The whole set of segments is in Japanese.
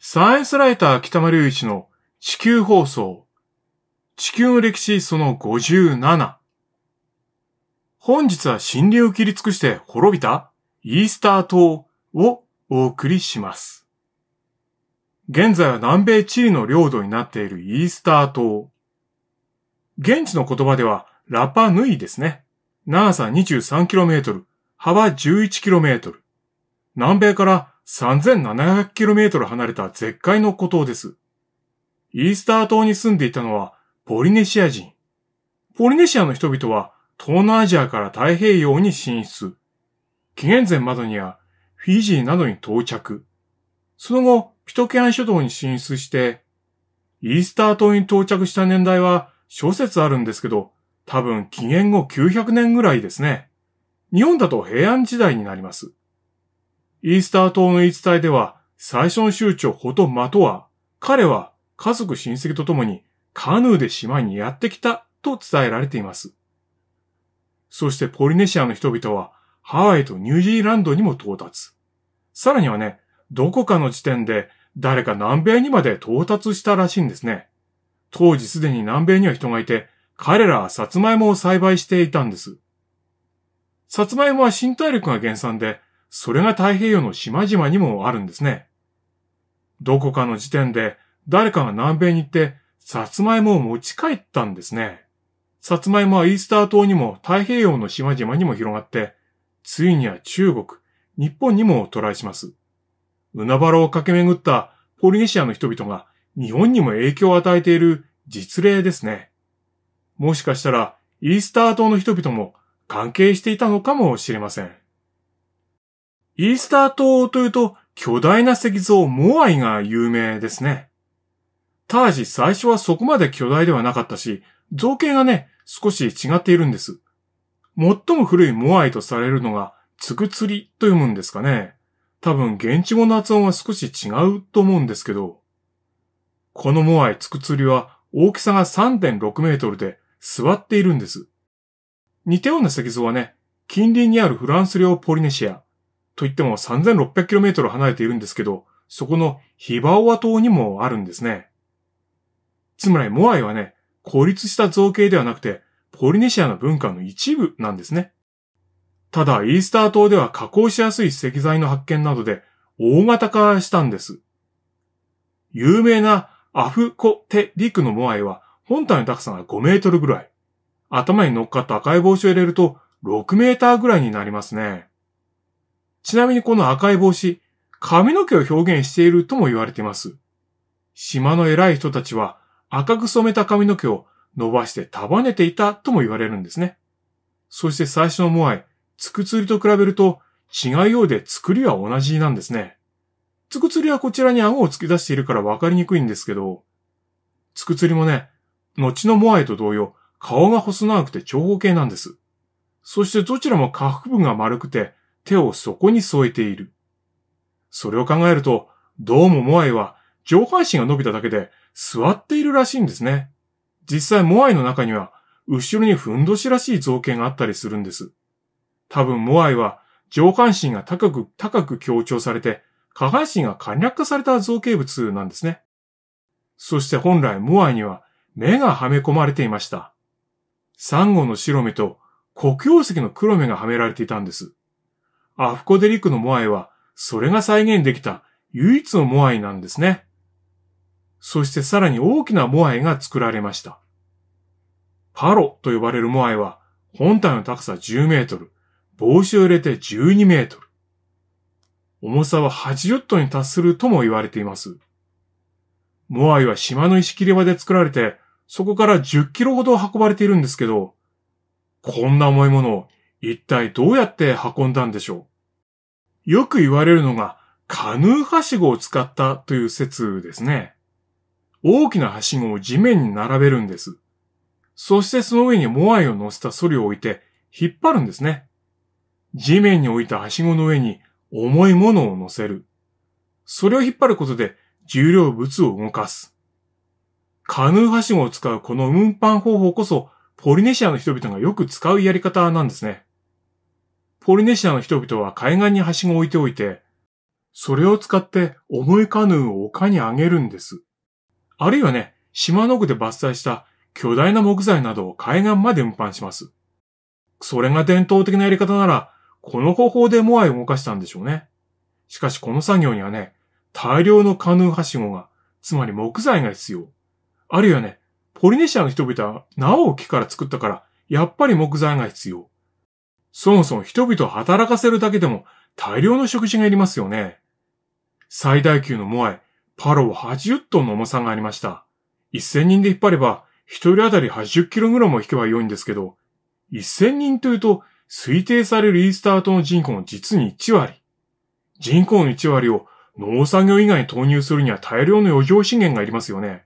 サイエンスライター北丸雄一の地球放送、地球の歴史その57。本日は森林を切り尽くして滅びたイースター島をお送りします。現在は南米チリの領土になっているイースター島。現地の言葉ではラパヌイですね。長さ 23km、幅 11km。南米から 3700km 離れた絶海の孤島です。イースター島に住んでいたのはポリネシア人。ポリネシアの人々は東南アジアから太平洋に進出。紀元前までにはフィジーなどに到着。その後、ピトケアン諸島に進出して、イースター島に到着した年代は諸説あるんですけど、多分紀元後900年ぐらいですね。日本だと平安時代になります。イースター島の言い伝えでは、最初の州長ほとまとは、彼は家族親戚と共にカヌーで島にやってきたと伝えられています。そしてポリネシアの人々はハワイとニュージーランドにも到達。さらにはね、どこかの地点で誰か南米にまで到達したらしいんですね。当時すでに南米には人がいて、彼らはサツマイモを栽培していたんです。サツマイモは新大陸が原産で、それが太平洋の島々にもあるんですね。どこかの時点で誰かが南米に行って、さつまいもを持ち帰ったんですね。さつまいもはイースター島にも太平洋の島々にも広がって、ついには中国、日本にもトライします。海原を駆け巡ったポリネシアの人々が日本にも影響を与えている実例ですね。もしかしたらイースター島の人々も関係していたのかもしれません。イースター島というと巨大な石像モアイが有名ですね。ただし最初はそこまで巨大ではなかったし、造形がね、少し違っているんです。最も古いモアイとされるのが、つくつりと読むんですかね。多分現地語の発音は少し違うと思うんですけど、このモアイつくつりは大きさが3.6メートルで座っているんです。似たような石像はね、近隣にあるフランス領ポリネシア、といっても 3600km 離れているんですけど、そこのヒバオア島にもあるんですね。つまりモアイはね、孤立した造形ではなくて、ポリネシアの文化の一部なんですね。ただ、イースター島では加工しやすい石材の発見などで大型化したんです。有名なアフコテリクのモアイは本体の高さが5メートルぐらい。頭に乗っかった赤い帽子を入れると6メーターぐらいになりますね。ちなみにこの赤い帽子、髪の毛を表現しているとも言われています。島の偉い人たちは赤く染めた髪の毛を伸ばして束ねていたとも言われるんですね。そして最初のモアイ、つくつりと比べると違うようで作りは同じなんですね。つくつりはこちらに顎を突き出しているからわかりにくいんですけど、つくつりもね、後のモアイと同様、顔が細長くて長方形なんです。そしてどちらも下腹部が丸くて、手をそこに添えている。それを考えると、どうもモアイは上半身が伸びただけで座っているらしいんですね。実際モアイの中には後ろにふんどしらしい造形があったりするんです。多分モアイは上半身が高く高く強調されて下半身が簡略化された造形物なんですね。そして本来モアイには目がはめ込まれていました。サンゴの白目と黒曜石の黒目がはめられていたんです。アフコデリックのモアイは、それが再現できた唯一のモアイなんですね。そしてさらに大きなモアイが作られました。パロと呼ばれるモアイは、本体の高さ10メートル、帽子を入れて12メートル。重さは80トンに達するとも言われています。モアイは島の石切り場で作られて、そこから10キロほど運ばれているんですけど、こんな重いものを一体どうやって運んだんでしょうよく言われるのが、カヌーはしごを使ったという説ですね。大きなはしごを地面に並べるんです。そしてその上にモアイを乗せたソリを置いて引っ張るんですね。地面に置いたはしごの上に重いものを乗せる。それを引っ張ることで重量物を動かす。カヌーはしごを使うこの運搬方法こそポリネシアの人々がよく使うやり方なんですね。ポリネシアの人々は海岸にはしごを置いておいて、それを使って重いカヌーを丘にあげるんです。あるいはね、島の奥で伐採した巨大な木材などを海岸まで運搬します。それが伝統的なやり方なら、この方法でモアイを動かしたんでしょうね。しかしこの作業にはね、大量のカヌーはしごが、つまり木材が必要。あるいはね、ポリネシアの人々は縄を木から作ったから、やっぱり木材が必要。そもそも人々を働かせるだけでも大量の食事がいりますよね。最大級のモアイ、パロは80トンの重さがありました。1000人で引っ張れば、一人当たり8 0らいも引けば良いんですけど、1000人というと、推定されるイースター島の人口の実に1割。人口の1割を農作業以外に投入するには大量の余剰資源がいりますよね。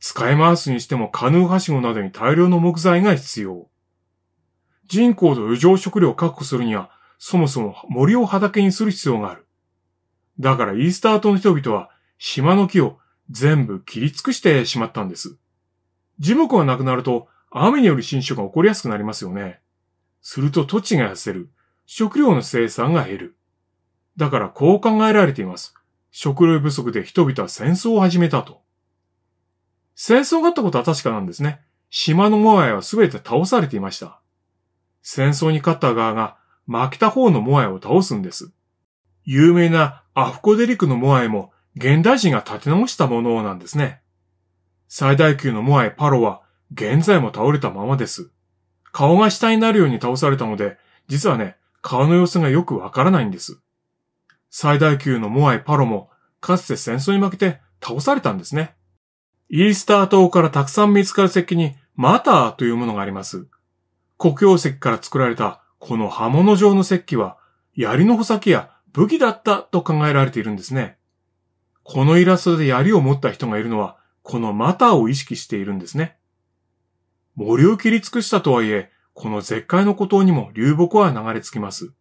使い回すにしてもカヌーはしごなどに大量の木材が必要。人口と余剰食料を確保するには、そもそも森を畑にする必要がある。だからイースター島の人々は島の木を全部切り尽くしてしまったんです。樹木がなくなると雨による侵食が起こりやすくなりますよね。すると土地が痩せる。食料の生産が減る。だからこう考えられています。食料不足で人々は戦争を始めたと。戦争があったことは確かなんですね。島のモアイは全て倒されていました。戦争に勝った側が負けた方のモアイを倒すんです。有名なアフコデリクのモアイも現代人が立て直したものなんですね。最大級のモアイパロは現在も倒れたままです。顔が下になるように倒されたので、実はね、顔の様子がよくわからないんです。最大級のモアイパロもかつて戦争に負けて倒されたんですね。イースター島からたくさん見つかる石器にマターというものがあります。黒曜石から作られたこの刃物状の石器は、槍の穂先や武器だったと考えられているんですね。このイラストで槍を持った人がいるのは、このマターを意識しているんですね。森を切り尽くしたとはいえ、この絶海の孤島にも流木は流れ着きます。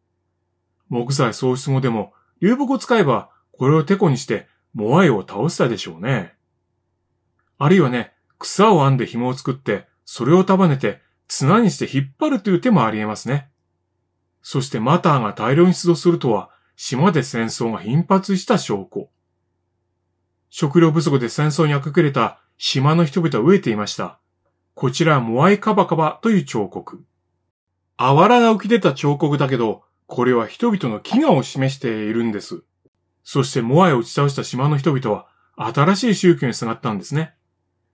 木材喪失後でも、流木を使えば、これをテコにして、モアイを倒したでしょうね。あるいはね、草を編んで紐を作って、それを束ねて、綱にして引っ張るという手もあり得ますね。そしてマターが大量に出土するとは、島で戦争が頻発した証拠。食料不足で戦争に明け暮れた島の人々は飢えていました。こちらはモアイカバカバという彫刻。あわらが浮き出た彫刻だけど、これは人々の飢餓を示しているんです。そしてモアイを打ち倒した島の人々は、新しい宗教にすがったんですね。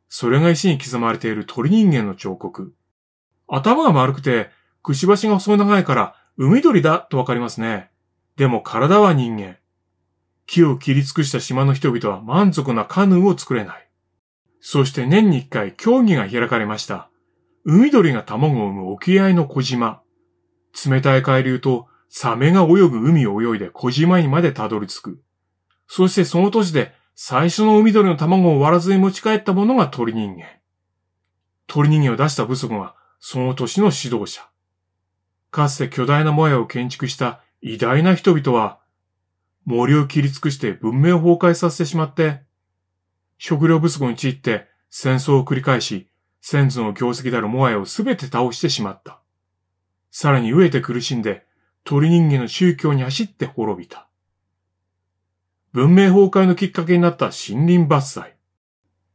それが石に刻まれている鳥人間の彫刻。頭が丸くて、くしばしが細長いから、海鳥だとわかりますね。でも体は人間。木を切り尽くした島の人々は満足なカヌーを作れない。そして年に一回競技が開かれました。海鳥が卵を産む沖合の小島。冷たい海流とサメが泳ぐ海を泳いで小島にまでたどり着く。そしてその年で最初の海鳥の卵を割らずに持ち帰ったものが鳥人間。鳥人間を出した不足がその年の指導者。かつて巨大なモヤを建築した偉大な人々は、森を切り尽くして文明を崩壊させてしまって、食料不足に陥って戦争を繰り返し、先祖の業績であるモアイをすべて倒してしまった。さらに飢えて苦しんで、鳥人間の宗教に走って滅びた。文明崩壊のきっかけになった森林伐採。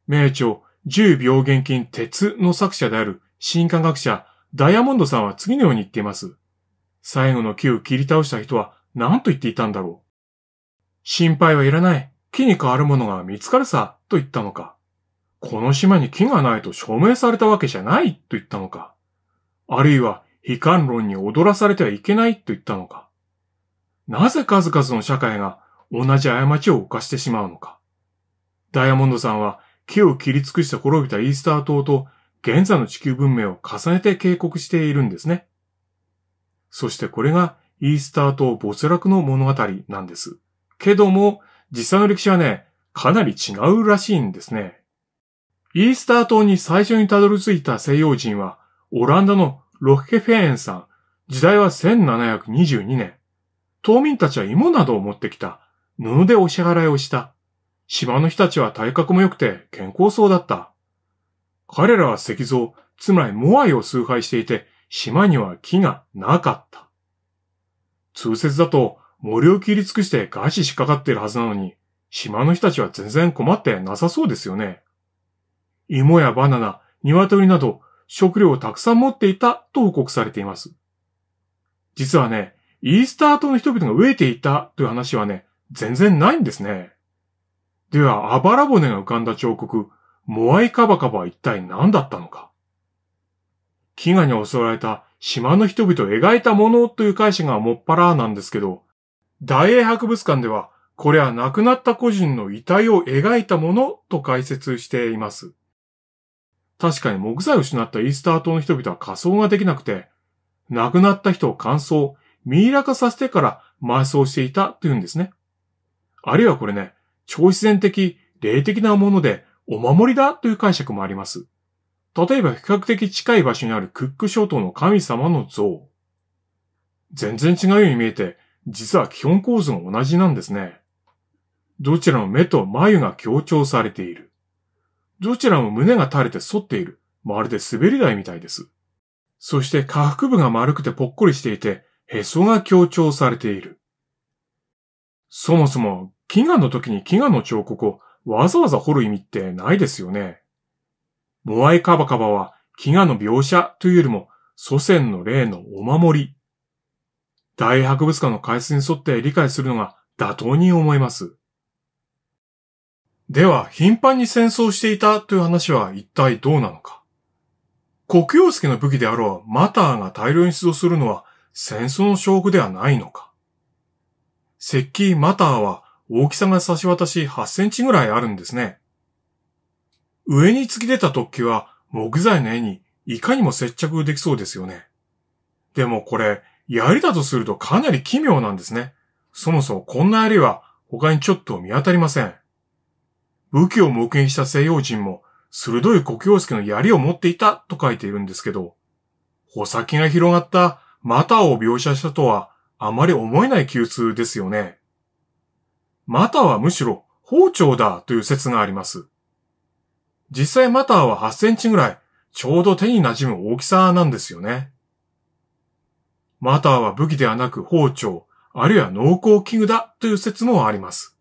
名著、重病原菌鉄の作者である新科学者、ダイヤモンドさんは次のように言っています。最後の木を切り倒した人は何と言っていたんだろう。心配はいらない。木に変わるものが見つかるさ、と言ったのか。この島に木がないと証明されたわけじゃない、と言ったのか。あるいは、悲観論に踊らされてはいけない、と言ったのか。なぜ数々の社会が同じ過ちを犯してしまうのか。ダイヤモンドさんは木を切り尽くして滅びたイースター島と現在の地球文明を重ねて警告しているんですね。そしてこれがイースター島没落の物語なんです。けども、実際の歴史はね、かなり違うらしいんですね。イースター島に最初にたどり着いた西洋人は、オランダのロッケフェーンさん、時代は1722年。島民たちは芋などを持ってきた。布でお支払いをした。島の人たちは体格も良くて健康そうだった。彼らは石像、つまりモアイを崇拝していて、島には木がなかった。通説だと森を切り尽くして餓死しかかっているはずなのに、島の人たちは全然困ってなさそうですよね。芋やバナナ、鶏など食料をたくさん持っていたと報告されています。実はね、イースター島の人々が飢えていたという話はね、全然ないんですね。では、あばら骨が浮かんだ彫刻、モアイカバカバは一体何だったのか飢餓に襲われた島の人々を描いたものという会社がもっぱらなんですけど、大英博物館では、これは亡くなった個人の遺体を描いたものと解説しています。確かに木材を失ったイースター島の人々は仮装ができなくて、亡くなった人を乾燥、ミイラ化させてから埋葬していたというんですね。あるいはこれね、超自然的、霊的なものでお守りだという解釈もあります。例えば比較的近い場所にあるクック諸島の神様の像。全然違うように見えて、実は基本構図も同じなんですね。どちらも目と眉が強調されている。どちらも胸が垂れて反っている。まるで滑り台みたいです。そして下腹部が丸くてぽっこりしていて、へそが強調されている。そもそも、飢餓の時に飢餓の彫刻をわざわざ掘る意味ってないですよね。モアイカバカバは飢餓の描写というよりも祖先の霊のお守り。大博物館の解説に沿って理解するのが妥当に思います。では、頻繁に戦争していたという話は一体どうなのか。黒曜介の武器であろうマターが大量に出動するのは戦争の証拠ではないのか。石器マターは大きさが差し渡し8センチぐらいあるんですね。上に突き出た突起は木材の絵にいかにも接着できそうですよね。でもこれ、槍だとするとかなり奇妙なんですね。そもそもこんな槍は他にちょっと見当たりません。武器を目撃した西洋人も鋭い呼吸介の槍を持っていたと書いているんですけど、穂先が広がった股を描写したとはあまり思えない窮痛ですよね。マターはむしろ包丁だという説があります。実際マターは8センチぐらい、ちょうど手に馴染む大きさなんですよね。マターは武器ではなく包丁、あるいは濃厚器具だという説もあります。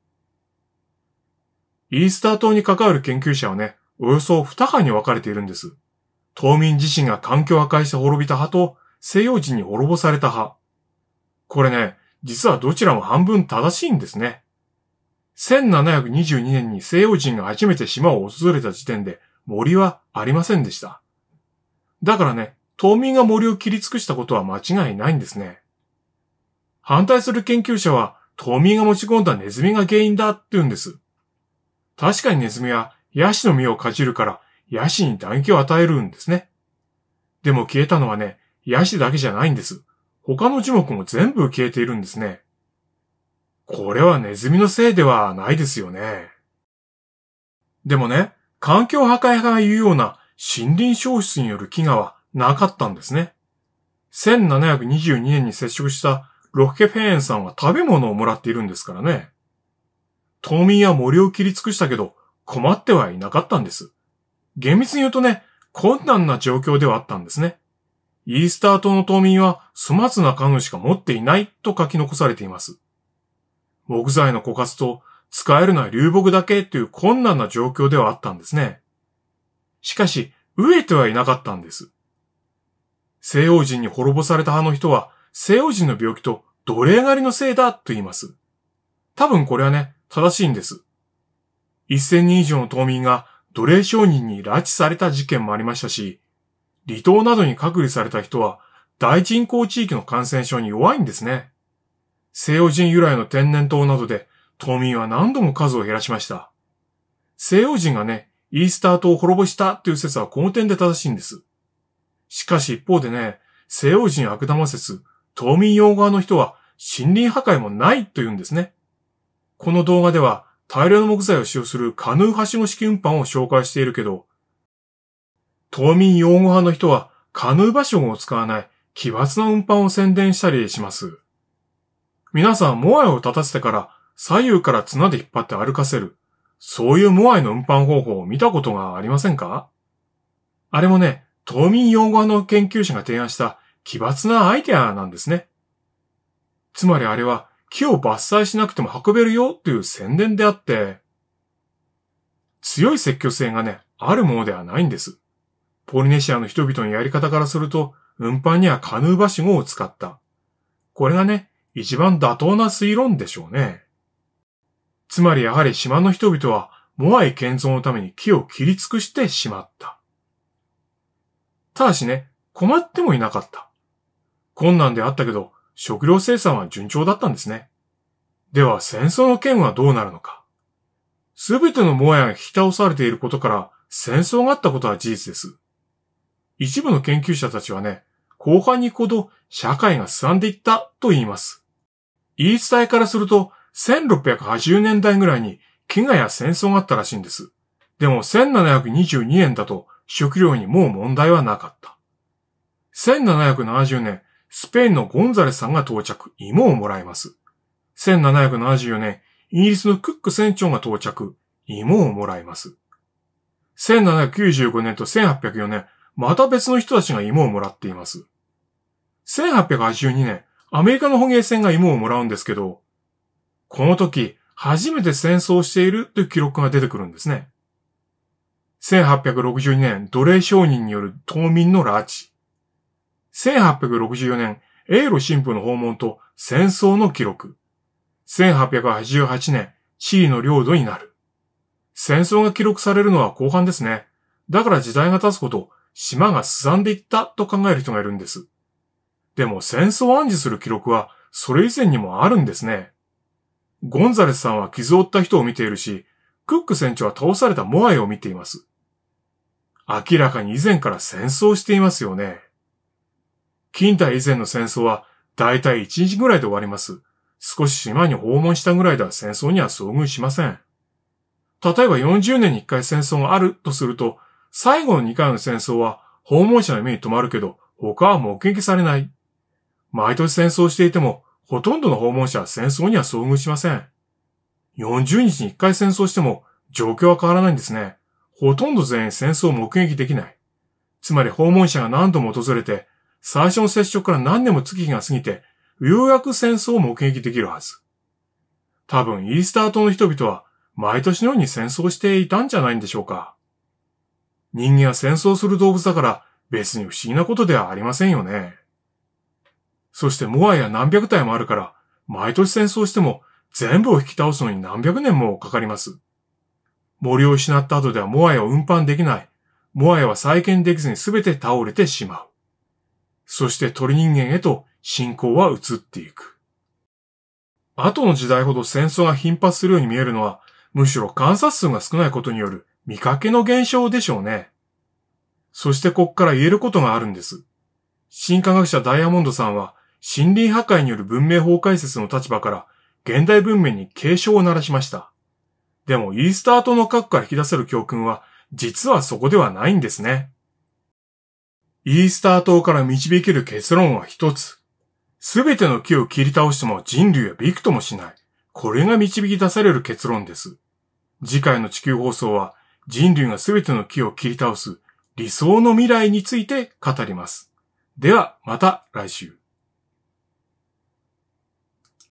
イースター島に関わる研究者はね、およそ2派に分かれているんです。島民自身が環境破壊して滅びた派と西洋人に滅ぼされた派。これね、実はどちらも半分正しいんですね。1722年に西洋人が初めて島を訪れた時点で森はありませんでした。だからね、島民が森を切り尽くしたことは間違いないんですね。反対する研究者は、島民が持ち込んだネズミが原因だって言うんです。確かにネズミはヤシの実をかじるからヤシに打撃を与えるんですね。でも消えたのはね、ヤシだけじゃないんです。他の樹木も全部消えているんですね。これはネズミのせいではないですよね。でもね、環境破壊派が言うような森林消失による飢餓はなかったんですね。1722年に接触したロッケフェーンさんは食べ物をもらっているんですからね。島民や森を切り尽くしたけど困ってはいなかったんです。厳密に言うとね、困難な状況ではあったんですね。イースター島の島民は粗末な家具しか持っていないと書き残されています。木材の枯渇と使えるのは流木だけという困難な状況ではあったんですね。しかし、飢えてはいなかったんです。西洋人に滅ぼされた派の人は、西洋人の病気と奴隷狩りのせいだと言います。多分これはね、正しいんです。1000人以上の島民が奴隷商人に拉致された事件もありましたし、離島などに隔離された人は大人口地域の感染症に弱いんですね。西洋人由来の天然痘などで、島民は何度も数を減らしました。西洋人がね、イースター島を滅ぼしたという説はこの点で正しいんです。しかし一方でね、西洋人悪玉説、島民用側の人は森林破壊もないと言うんですね。この動画では大量の木材を使用するカヌーはしご式運搬を紹介しているけど、島民用語派の人はカヌー場所を使わない奇抜な運搬を宣伝したりします。皆さんモアイを立たせてから左右から綱で引っ張って歩かせる。そういうモアイの運搬方法を見たことがありませんかあれもね、島民用語の研究者が提案した奇抜なアイデアなんですね。つまりあれは木を伐採しなくても運べるよという宣伝であって、強い説教性がね、あるものではないんです。ポリネシアの人々のやり方からすると、運搬にはカヌーバシゴを使った。これがね、一番妥当な推論でしょうね。つまりやはり島の人々はモアイ建造のために木を切り尽くしてしまった。ただしね、困ってもいなかった。困難であったけど、食料生産は順調だったんですね。では戦争の件はどうなるのか。すべてのモアイが引き倒されていることから戦争があったことは事実です。一部の研究者たちはね、後半に行くほど社会が進んでいったと言います。言い伝えからすると、1680年代ぐらいに飢餓や戦争があったらしいんです。でも1722年だと食料にもう問題はなかった。1770年、スペインのゴンザレスさんが到着、芋をもらいます。1774年、イギリスのクック船長が到着、芋をもらいます。1795年と1804年、また別の人たちが芋をもらっています。1882年、アメリカの捕鯨船が芋をもらうんですけど、この時、初めて戦争しているという記録が出てくるんですね。1862年、奴隷商人による島民の拉致。1864年、英ロ神父の訪問と戦争の記録。1888年、地位の領土になる。戦争が記録されるのは後半ですね。だから時代が経つこと、島がすさんでいったと考える人がいるんです。でも戦争を暗示する記録はそれ以前にもあるんですね。ゴンザレスさんは傷を負った人を見ているし、クック船長は倒されたモアイを見ています。明らかに以前から戦争していますよね。近代以前の戦争はだいたい1日ぐらいで終わります。少し島に訪問したぐらいでは戦争には遭遇しません。例えば40年に1回戦争があるとすると、最後の2回の戦争は訪問者の目に留まるけど、他は目撃されない。毎年戦争していても、ほとんどの訪問者は戦争には遭遇しません。40日に1回戦争しても、状況は変わらないんですね。ほとんど全員戦争を目撃できない。つまり訪問者が何度も訪れて、最初の接触から何年も月日が過ぎて、ようやく戦争を目撃できるはず。多分、イースター島の人々は、毎年のように戦争していたんじゃないんでしょうか。人間は戦争する動物だから、別に不思議なことではありませんよね。そしてもはや何百体もあるから、毎年戦争しても全部を引き倒すのに何百年もかかります。森を失った後ではもはや運搬できない。もはやは再建できずに全て倒れてしまう。そして鳥人間へと信仰は移っていく。後の時代ほど戦争が頻発するように見えるのは、むしろ観察数が少ないことによる見かけの現象でしょうね。そしてこっから言えることがあるんです。新科学者ダイヤモンドさんは、森林破壊による文明法解説の立場から現代文明に警鐘を鳴らしました。でもイースター島の核から引き出せる教訓は実はそこではないんですね。イースター島から導ける結論は一つ。すべての木を切り倒しても人類はびくともしない。これが導き出される結論です。次回の地球放送は人類がすべての木を切り倒す理想の未来について語ります。ではまた来週。